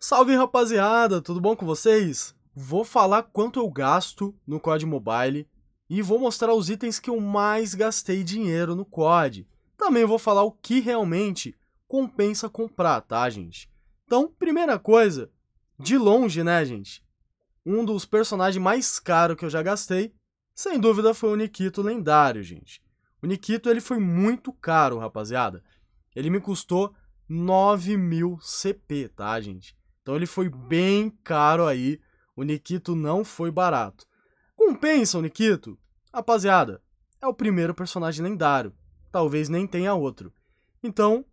Salve rapaziada, tudo bom com vocês? Vou falar quanto eu gasto no COD Mobile e vou mostrar os itens que eu mais gastei dinheiro no COD. Também vou falar o que realmente compensa comprar, tá gente? Então, primeira coisa, de longe né gente, um dos personagens mais caros que eu já gastei, sem dúvida foi o Nikito lendário gente. O Nikito ele foi muito caro rapaziada, ele me custou 9 mil CP, tá gente? Então ele foi bem caro aí. O Nikito não foi barato. Compensa o Nikito? Rapaziada, é o primeiro personagem lendário. Talvez nem tenha outro. Então,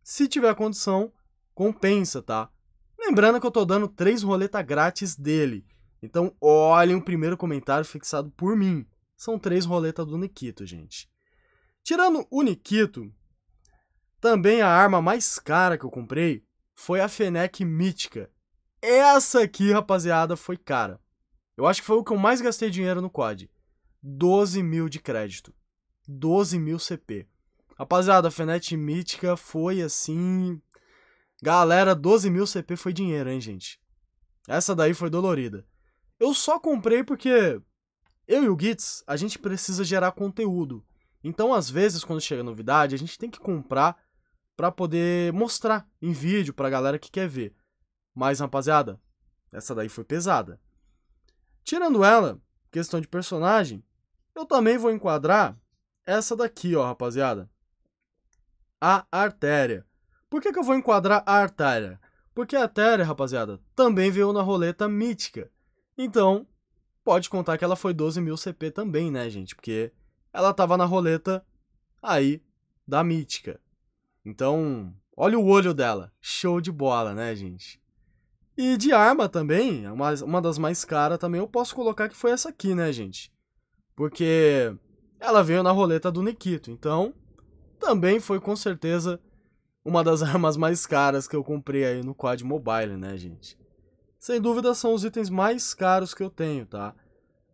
se tiver condição, compensa, tá? Lembrando que eu tô dando três roletas grátis dele. Então, olhem o primeiro comentário fixado por mim. São três roletas do Nikito, gente. Tirando o Nikito, também a arma mais cara que eu comprei foi a Fenec Mítica. Essa aqui, rapaziada, foi cara. Eu acho que foi o que eu mais gastei dinheiro no COD. 12 mil de crédito. 12 mil CP. Rapaziada, a Fenec Mítica foi assim... Galera, 12 mil CP foi dinheiro, hein, gente? Essa daí foi dolorida. Eu só comprei porque eu e o Gits, a gente precisa gerar conteúdo. Então, às vezes, quando chega novidade, a gente tem que comprar para poder mostrar em vídeo pra galera que quer ver. Mas, rapaziada, essa daí foi pesada. Tirando ela, questão de personagem, eu também vou enquadrar essa daqui, ó, rapaziada. A artéria. Por que, que eu vou enquadrar a artéria? Porque a artéria, rapaziada, também veio na roleta mítica. Então, pode contar que ela foi 12 mil CP também, né, gente? Porque ela tava na roleta aí da mítica. Então, olha o olho dela. Show de bola, né, gente? E de arma também, é uma, uma das mais caras também, eu posso colocar que foi essa aqui, né, gente? Porque ela veio na roleta do Nikito, então também foi com certeza uma das armas mais caras que eu comprei aí no Quad Mobile, né, gente? Sem dúvida são os itens mais caros que eu tenho, tá?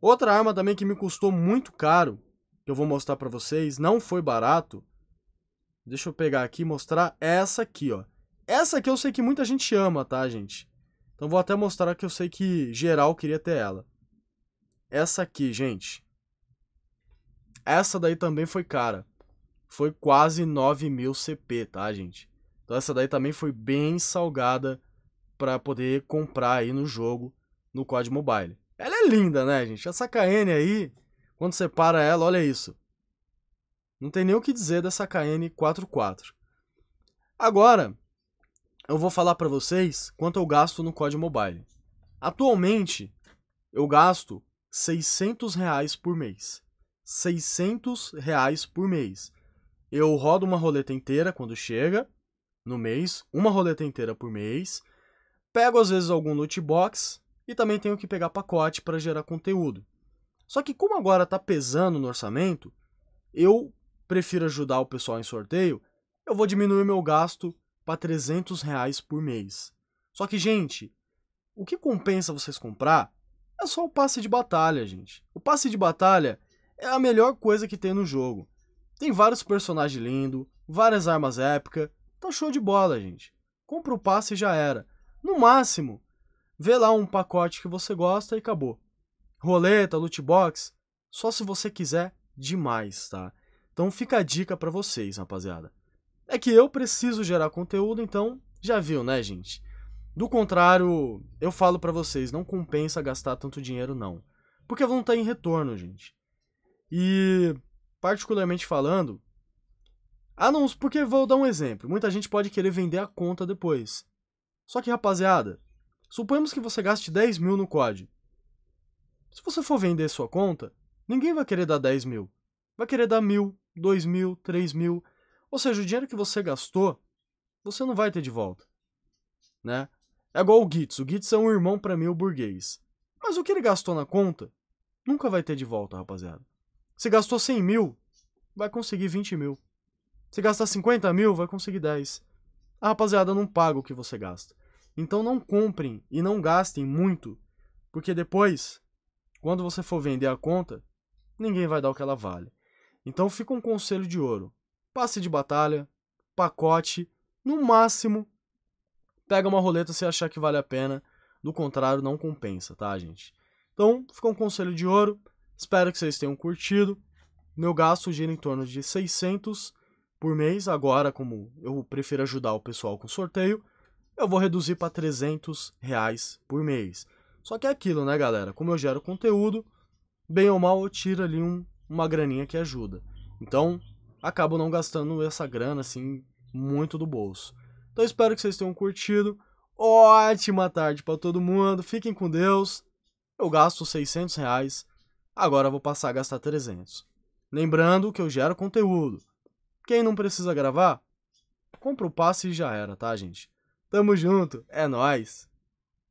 Outra arma também que me custou muito caro, que eu vou mostrar para vocês, não foi barato, Deixa eu pegar aqui e mostrar essa aqui, ó. Essa aqui eu sei que muita gente ama, tá, gente? Então vou até mostrar que eu sei que geral queria ter ela. Essa aqui, gente. Essa daí também foi cara. Foi quase 9 mil CP, tá, gente? Então essa daí também foi bem salgada para poder comprar aí no jogo, no COD Mobile. Ela é linda, né, gente? Essa KN aí, quando você para ela, olha isso. Não tem nem o que dizer dessa KN44. Agora, eu vou falar para vocês quanto eu gasto no COD Mobile. Atualmente, eu gasto 600 reais por mês. 600 reais por mês. Eu rodo uma roleta inteira quando chega, no mês, uma roleta inteira por mês. Pego às vezes algum loot box e também tenho que pegar pacote para gerar conteúdo. Só que como agora está pesando no orçamento, eu prefiro ajudar o pessoal em sorteio, eu vou diminuir meu gasto para 300 reais por mês. Só que, gente, o que compensa vocês comprar é só o passe de batalha, gente. O passe de batalha é a melhor coisa que tem no jogo. Tem vários personagens lindos, várias armas épicas, tá show de bola, gente. Compra o passe e já era. No máximo, vê lá um pacote que você gosta e acabou. Roleta, loot box, só se você quiser demais, tá? Então fica a dica para vocês, rapaziada. É que eu preciso gerar conteúdo, então já viu, né, gente? Do contrário, eu falo para vocês, não compensa gastar tanto dinheiro não, porque vão estar tá em retorno, gente. E particularmente falando, ah não, porque vou dar um exemplo. Muita gente pode querer vender a conta depois. Só que, rapaziada, suponhamos que você gaste 10 mil no COD. Se você for vender sua conta, ninguém vai querer dar 10 mil vai querer dar mil, dois mil, três mil. Ou seja, o dinheiro que você gastou, você não vai ter de volta. Né? É igual o Gitz. O Gitz é um irmão para mim, o burguês. Mas o que ele gastou na conta, nunca vai ter de volta, rapaziada. Se gastou 100 mil, vai conseguir 20 mil. Se gastar 50 mil, vai conseguir 10. A rapaziada não paga o que você gasta. Então não comprem e não gastem muito, porque depois, quando você for vender a conta, ninguém vai dar o que ela vale. Então fica um conselho de ouro: passe de batalha, pacote, no máximo, pega uma roleta se achar que vale a pena. Do contrário, não compensa, tá, gente? Então, fica um conselho de ouro. Espero que vocês tenham curtido. Meu gasto gira em torno de 600 por mês. Agora, como eu prefiro ajudar o pessoal com sorteio, eu vou reduzir para 300 reais por mês. Só que é aquilo, né, galera? Como eu gero conteúdo, bem ou mal eu tiro ali um uma graninha que ajuda. Então, acabo não gastando essa grana assim muito do bolso. Então espero que vocês tenham curtido. Ótima tarde para todo mundo. Fiquem com Deus. Eu gasto 600 reais. Agora vou passar a gastar 300. Lembrando que eu gero conteúdo. Quem não precisa gravar, compra o passe e já era, tá, gente? Tamo junto, é nós.